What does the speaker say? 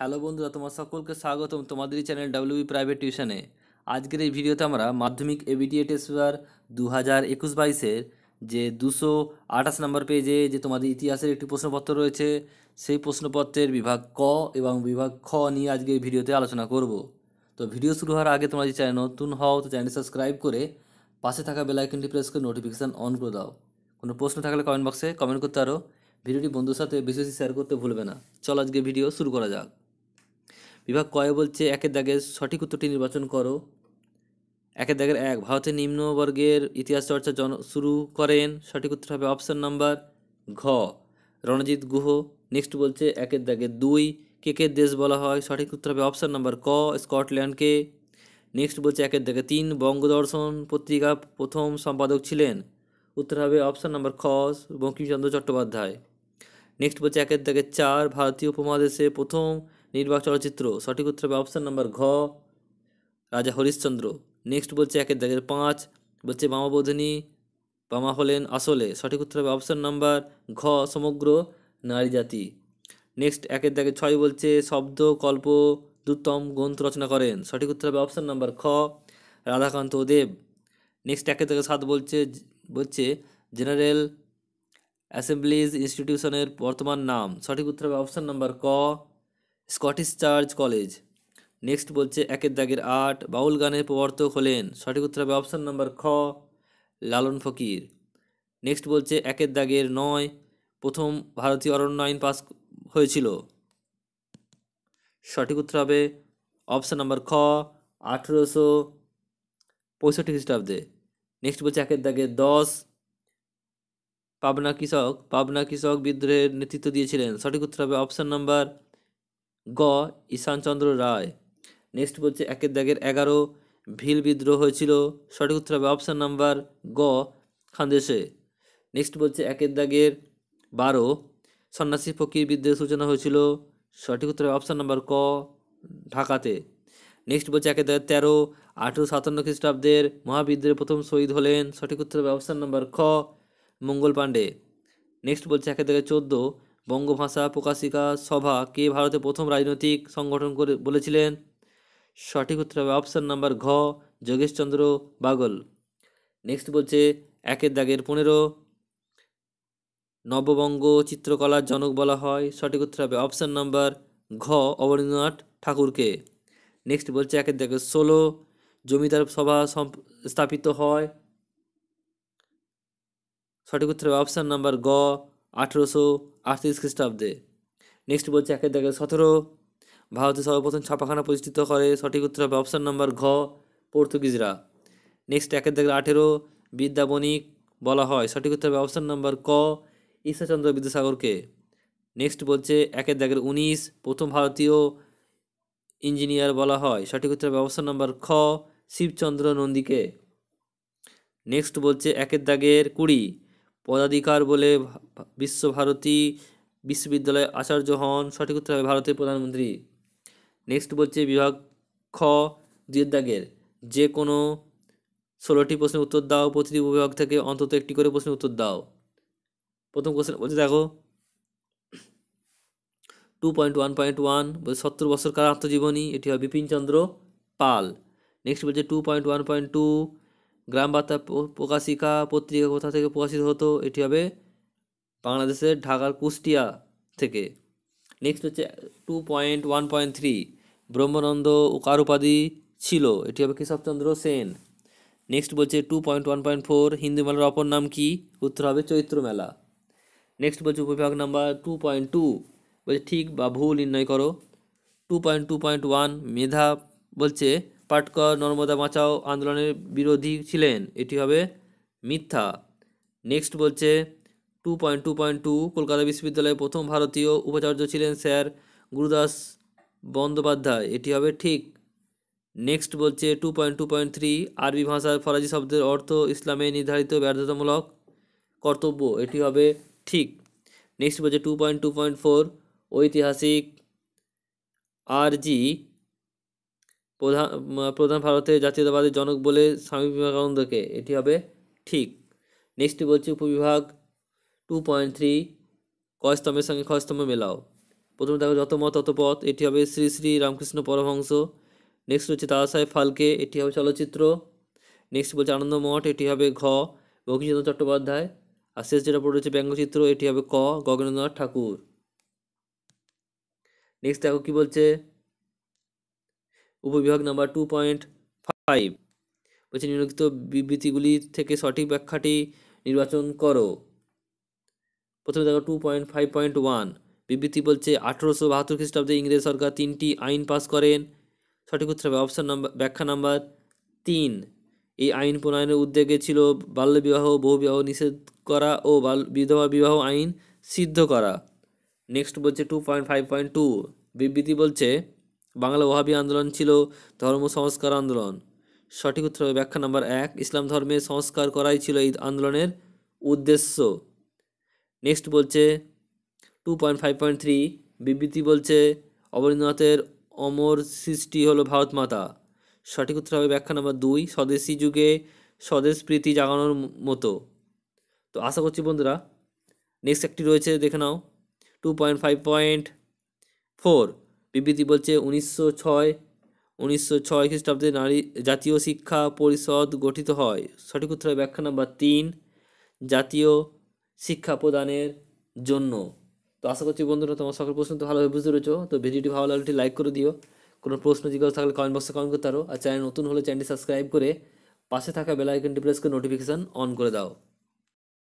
hello বন্ধুরা তোমার সকলকে স্বাগতম তোমাদের এই চ্যানেল ডাব্লিউবি প্রাইভেট টিউশনে আজকের এই ভিডিওতে আমরা মাধ্যমিক এবিটিএ টেস্টবার দু হাজার একুশ বাইশের যে দুশো আঠাশ নম্বর পেজে যে তোমাদের ইতিহাসের একটি প্রশ্নপত্র রয়েছে সেই প্রশ্নপত্রের বিভাগ ক এবং বিভাগ খ নিয়ে আজকে এই ভিডিওতে আলোচনা করব তো ভিডিও শুরু হওয়ার আগে তোমরা যে চ্যানেল নতুন হও তো চ্যানেল সাবস্ক্রাইব করে পাশে থাকা বেলাইকনটি প্রেস করে নোটিফিকেশান অন করে দাও কোনো প্রশ্ন থাকলে কমেন্ট বক্সে কমেন্ট করতে পারো ভিডিওটি বন্ধুর সাথে বেশি বেশি শেয়ার করতে ভুলবে না চল আজকে ভিডিও শুরু করা যাক বিভাগ কয়ে বলছে একের দাগে সঠিক উত্তরটি নির্বাচন করো একের দাগের এক ভারতের নিম্নবর্গের ইতিহাস চর্চা জন শুরু করেন সঠিক উত্তর হবে অপশন নাম্বার ঘ রণজিৎ গুহ নেক্সট বলছে একের দাগে দুই কে কে দেশ বলা হয় সঠিক উত্তর হবে অপশান নাম্বার ক স্কটল্যান্ডকে নেক্সট বলছে একের দাগে তিন বঙ্গদর্শন পত্রিকা প্রথম সম্পাদক ছিলেন উত্তর হবে অপশান নাম্বার খ বঙ্কিমচন্দ্র চট্টোপাধ্যায় নেক্সট বলছে একের দাগে চার ভারতীয় উপমহাদেশে প্রথম নির্বাক চলচ্চিত্র সঠিক উত্তর হবে অপশান নাম্বার ঘ রাজা হরিশ্চন্দ্র নেক্সট বলছে একের দাগের পাঁচ বলছে মামা বোধিনী বামা হলেন আসলে সঠিক উত্তর হবে অপশান নাম্বার ঘ সমগ্র নারী জাতি নেক্সট একের দাগে ছয় বলছে শব্দ কল্প দুত্তম গ্রন্থ রচনা করেন সঠিক উত্তর হবে অপশান নাম্বার খ রাধাকান্ত দেব নেক্সট একের দাগে সাত বলছে বলছে জেনারেল অ্যাসেম্বলিজ ইনস্টিটিউশনের বর্তমান নাম সঠিক উত্তর হবে অপশান নাম্বার ক স্কটিশ চার্চ কলেজ নেক্সট বলছে একের দাগের আট বাউল গানের প্রবর্তক হলেন সঠিক উত্তর হবে অপশান নাম্বার খ লালন ফকির নেক্সট বলছে একের দাগের নয় প্রথম ভারতীয় অরণ্য আইন পাস হয়েছিল সঠিক উত্তর হবে অপশান নাম্বার খ আঠেরোশো পঁয়ষট্টি খ্রিস্টাব্দে নেক্সট বলছে একের দাগে দশ পাবনা কৃষক পাবনা কৃষক বিদ্রোহের নেতৃত্ব দিয়েছিলেন সঠিক উত্তর হবে অপশান নাম্বার গ ঈশানচন্দ্র রায় নেক্সট বলছে একের দাগের এগারো ভিল বিদ্রোহ হয়েছিল সঠিক উত্তর হবে অপশান নাম্বার গ খান্দেশে নেক্সট বলছে একের দাগের বারো সন্ন্যাসী ফকির বিদ্রোহের সূচনা হয়েছিল সঠিক উত্তর অপশান নাম্বার ক ঢাকাতে নেক্সট বলছে একের দাগের তেরো আঠেরো সাতান্ন খ্রিস্টাব্দের মহাবিদ্রোহে প্রথম শহীদ হলেন সঠিক উত্তর হবে অপশান নাম্বার খ মঙ্গল পাণ্ডে নেক্সট বলছে একের দাগের চোদ্দো বঙ্গভাষা প্রকাশিকা সভা কে ভারতে প্রথম রাজনৈতিক সংগঠন করে বলেছিলেন সঠিক উত্তর হবে অপশান নাম্বার ঘ যোগেশচন্দ্র বাগল নেক্সট বলছে একের দাগের পনেরো নববঙ্গ চিত্রকলার জনক বলা হয় সঠিক উত্তর হবে অপশান নাম্বার ঘ অবনীন্দ্রনাথ ঠাকুরকে নেক্সট বলছে একের দাগের ষোলো জমিদার সভা স্থাপিত হয় সঠিক উত্তর হবে অপশান নাম্বার গ আঠেরোশো আটত্রিশ খ্রিস্টাব্দে নেক্সট বলছে একের দেখে সতেরো ভারতে সর্বপ্রথম ছাপাখানা প্রতিষ্ঠিত করে সঠিক উত্তর হবে অপশান নম্বর ঘ পর্তুগিজরা নেক্সট একের দেখে আঠেরো বিদ্যা বণিক বলা হয় সঠিক উত্তর হবে অপশান নম্বর ক ঈশ্বরচন্দ্র বিদ্যাসাগরকে নেক্সট বলছে একের দাগের উনিশ প্রথম ভারতীয় ইঞ্জিনিয়ার বলা হয় সঠিক উত্তর হবে অপশান নম্বর খ শিবচন্দ্র নন্দীকে নেক্সট বলছে একের দাগের কুড়ি পদাধিকার বলে বিশ্বভারতী বিশ্ববিদ্যালয়ে আচার্য হন সঠিক উত্তর হবে ভারতের প্রধানমন্ত্রী নেক্সট বলছে বিভাগ খ দুয়ের দাগের যে কোনো ষোলোটি প্রশ্নের উত্তর দাও প্রতিটি বিভাগ থেকে অন্তত একটি করে প্রশ্নের উত্তর দাও প্রথম কোশ্চেন বলছে দেখো two point one point one বলছে সত্তর বছর কার আত্মজীবনী এটি হয় বিপিনচন্দ্র পাল নেক্সট বলছে two point one point two Gram Barta Prakashika পত্রিকা কোথা থেকে প্রকাশিত হতো এটি হবে বাংলাদেশের ঢাকার কুষ্টিয়া থেকে নেক্সট হচ্ছে two point one point three Brahmananda কার উপাধি ছিল এটি হবে কেশবচন্দ্র সেন নেক্সট বলছে two point one point four Hindu মেলার অপর নাম কি উত্তর হবে চৈত্র মেলা নেক্সট বলছে উপবিভাগ নাম্বার টু পয়েন্ট টু বলছে ঠিক বা ভুল নির্ণয় করো two point two point one Medha বলছে পাটকর নর্মদা বাঁচাও আন্দোলনের বিরোধী ছিলেন এটি হবে মিথ্যা নেক্সট বলছে two point two point two Kolkata বিশ্ববিদ্যালয়ের প্রথম ভারতীয় উপাচার্য ছিলেন স্যার গুরুদাস বন্দ্যোপাধ্যায় এটি হবে ঠিক নেক্সট বলছে two point two point three আরবি ভাষার ফরাজি শব্দের অর্থ ইসলামে নির্ধারিত ব্যর্থতামূলক কর্তব্য এটি হবে ঠিক নেক্সট বলছে two point two point four ঐতিহাসিক আর জি প্রধান প্রধান ভারতের জাতীয়তাবাদের জনক বলে স্বামী বিবেকানন্দকে এটি হবে ঠিক নেক্সট বলছি উপবিভাগ টু পয়েন্ট থ্রি কয়স্তম্ভের সঙ্গে খস্তম্ভ মেলাও প্রথমে দেখো যত মত তত পথ এটি হবে শ্রী শ্রী রামকৃষ্ণ পরমহংস নেক্সট হচ্ছে দাদা সাহেব ফালকে এটি হবে চলচ্চিত্র নেক্সট বলছে আনন্দমঠ এটি হবে ঘ বঙ্কিমচন্দ্র চট্টোপাধ্যায় আর শেষ যেটা পড়েছে ব্যঙ্গচিত্র এটি হবে ক গগেন্দ্রনাথ ঠাকুর নেক্সট দেখো কী বলছে উপবিভাগ নাম্বার টু পয়েন্ট ফাইভ বলছে নিম্নলিখিত বিবৃতিগুলি থেকে সঠিক ব্যাখ্যাটি নির্বাচন করো প্রথমে দেখো two point five point one বিবৃতি বলছে আঠেরোশো বাহাত্তর খ্রিস্টাব্দে ইংরেজ সরকার তিনটি আইন পাস করেন সঠিক উত্তর হবে অপশান নাম্বার ব্যাখ্যা নাম্বার তিন এই আইন প্রণয়নের উদ্যোগে ছিল বাল্যবিবাহ বহুবিবাহ নিষেধ করা ও বাল বিধবা বিবাহ আইন সিদ্ধ করা নেক্সট বলছে two point five point two বিবৃতি বলছে বাংলা ওহাবি আন্দোলন ছিল ধর্ম সংস্কার আন্দোলন সঠিক উত্তর হবে ব্যাখ্যা নাম্বার এক ইসলাম ধর্মে সংস্কার করাই ছিল এই আন্দোলনের উদ্দেশ্য নেক্সট বলছে two point five point three বিবৃতি বলছে অবনীন্দ্রনাথের অমর সৃষ্টি হলো ভারত মাতা সঠিক উত্তর হবে ব্যাখ্যা নাম্বার দুই স্বদেশি যুগে স্বদেশ প্রীতি জাগানোর মতো তো আশা করছি বন্ধুরা নেক্সট একটি রয়েছে দেখে নাও two point five point four বিবৃতি বলছে উনিশশো ছয় উনিশশো ছয় খ্রিস্টাব্দে নারী জাতীয় শিক্ষা পরিষদ গঠিত হয় সঠিক উত্তর ব্যাখ্যা নাম্বার তিন জাতীয় শিক্ষা প্রদানের জন্য তো আশা করছি বন্ধুরা তোমার সকল প্রশ্ন তো ভালোভাবে বুঝতে রয়েছো তো ভিডিওটি ভালো লাগলে লাইক করে দিও কোনো প্রশ্ন জিজ্ঞাসা থাকলে কমেন্ট বক্সে কমেন্ট করতে পারো আর চ্যানেল নতুন হলে চ্যানেলটি সাবস্ক্রাইব করে পাশে থাকা বেল আইকনটি প্রেস করে নোটিফিকেশান অন করে দাও